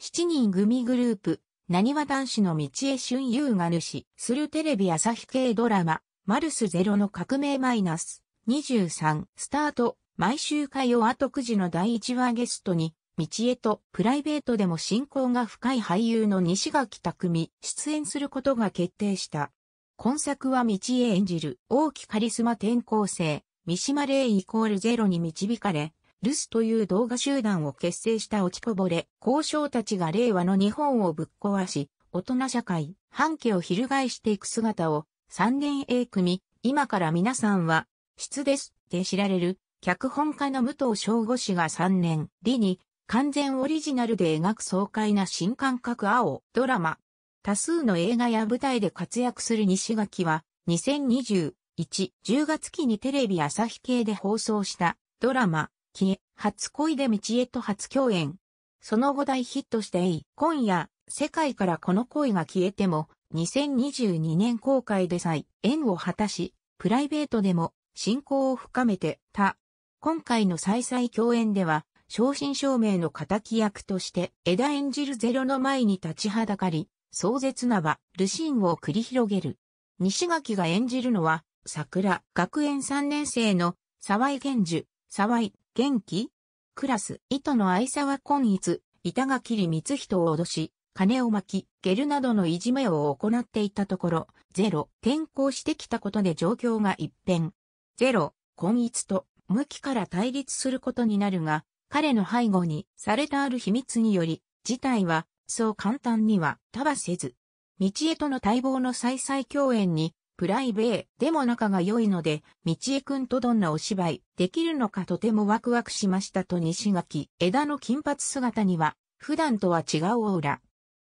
7人組グループ、何は男子の道へ春優が主、するテレビ朝日系ドラマ、マルスゼロの革命マイナス23スタート、毎週火曜後9時の第1話ゲストに、道江とプライベートでも親交が深い俳優の西垣匠、出演することが決定した。今作は道江演じる、大きカリスマ転校生、三島玲イコールゼロに導かれ、ルスという動画集団を結成した落ちこぼれ、交渉たちが令和の日本をぶっ壊し、大人社会、半家を翻していく姿を、3年 A 組、今から皆さんは、質です、で知られる、脚本家の武藤翔吾氏が3年、理に、完全オリジナルで描く爽快な新感覚青、ドラマ。多数の映画や舞台で活躍する西垣は、2021、10月期にテレビ朝日系で放送した、ドラマ、初恋で道へと初共演。その後大ヒットしてい、今夜、世界からこの恋が消えても、2022年公開で再縁を果たし、プライベートでも親交を深めてた。今回の再々共演では、正真正銘の仇役として、枝演じるゼロの前に立ちはだかり、壮絶な場、ルシーンを繰り広げる。西垣が演じるのは、桜、学園3年生の沢井玄樹、沢井元気クラス、糸の愛沢今逸、板垣り光人を脅し、金を巻き、ゲルなどのいじめを行っていたところ、ゼロ、転校してきたことで状況が一変。ゼロ、今逸と、向きから対立することになるが、彼の背後にされたある秘密により、事態は、そう簡単には、たばせず。道へとの待望の再々共演に、プライベーでも仲が良いので、道江くんとどんなお芝居できるのかとてもワクワクしましたと西垣、枝の金髪姿には、普段とは違うオーラ。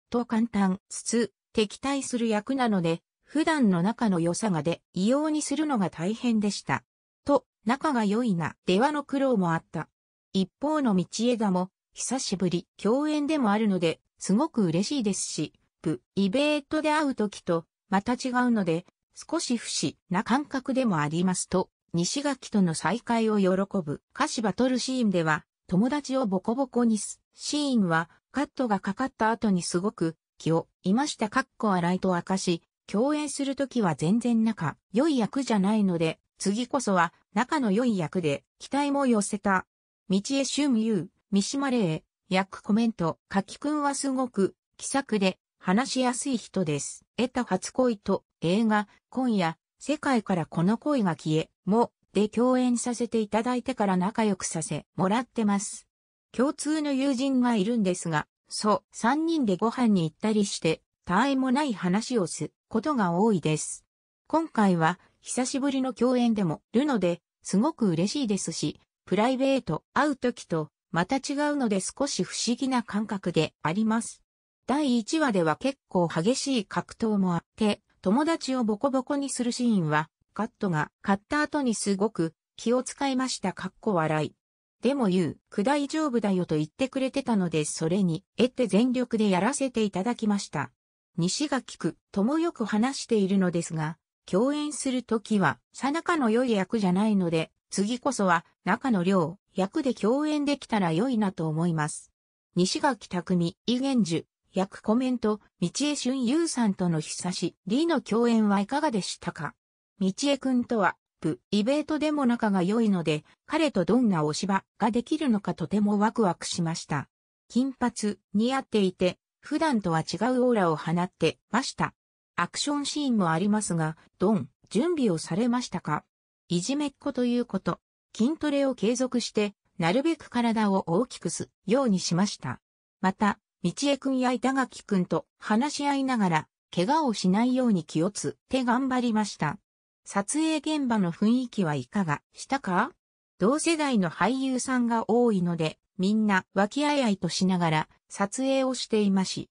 と簡単、つ、敵対する役なので、普段の仲の良さがで、異様にするのが大変でした。と、仲が良いな、出羽の苦労もあった。一方の道枝も、久しぶり、共演でもあるので、すごく嬉しいですし、プ、イベートで会う時と、また違うので、少し不死な感覚でもありますと、西垣との再会を喜ぶ。歌詞バトルシーンでは、友達をボコボコにす。シーンは、カットがかかった後にすごく、気を、いましたかっこ荒いと明かし、共演するときは全然仲良い役じゃないので、次こそは仲の良い役で期待も寄せた。道江春優、三島礼、役コメント、柿くんはすごく気さくで話しやすい人です。得た初恋と映画、今夜、世界からこの恋が消え、も、で共演させていただいてから仲良くさせ、もらってます。共通の友人がいるんですが、そう、3人でご飯に行ったりして、他愛もない話をすことが多いです。今回は、久しぶりの共演でも、るので、すごく嬉しいですし、プライベート、会う時と、また違うので少し不思議な感覚であります。第1話では結構激しい格闘もあって、友達をボコボコにするシーンは、カットが買った後にすごく気を使いましたかっこ笑い。でも言う、く大丈夫だよと言ってくれてたので、それに、えって全力でやらせていただきました。西が聞く、ともよく話しているのですが、共演するときは、さなかの良い役じゃないので、次こそは、中の良、役で共演できたら良いなと思います。西垣匠、伊玄樹、役コメント、道江俊優さんとの久し、りの共演はいかがでしたか道江くんとは、プ、イベートでも仲が良いので、彼とどんなお芝ができるのかとてもワクワクしました。金髪似合っていて、普段とは違うオーラを放ってました。アクションシーンもありますが、ドン、準備をされましたかいじめっ子ということ、筋トレを継続して、なるべく体を大きくすようにしました。また、道江くんや板垣くんと話し合いながら、怪我をしないように気をつって頑張りました。撮影現場の雰囲気はいかがしたか同世代の俳優さんが多いので、みんな和気あいあいとしながら撮影をしていまし。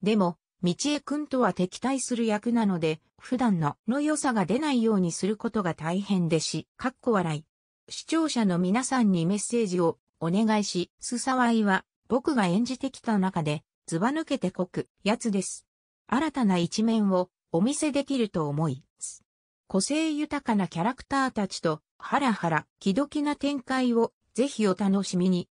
でも、道江くんとは敵対する役なので、普段のの良さが出ないようにすることが大変でし、かっこ笑い。視聴者の皆さんにメッセージをお願いし、すさわいは僕が演じてきた中で、ずば抜けて濃く、やつです。新たな一面をお見せできると思います。個性豊かなキャラクターたちと、ハラハラ、気どきな展開を、ぜひお楽しみに。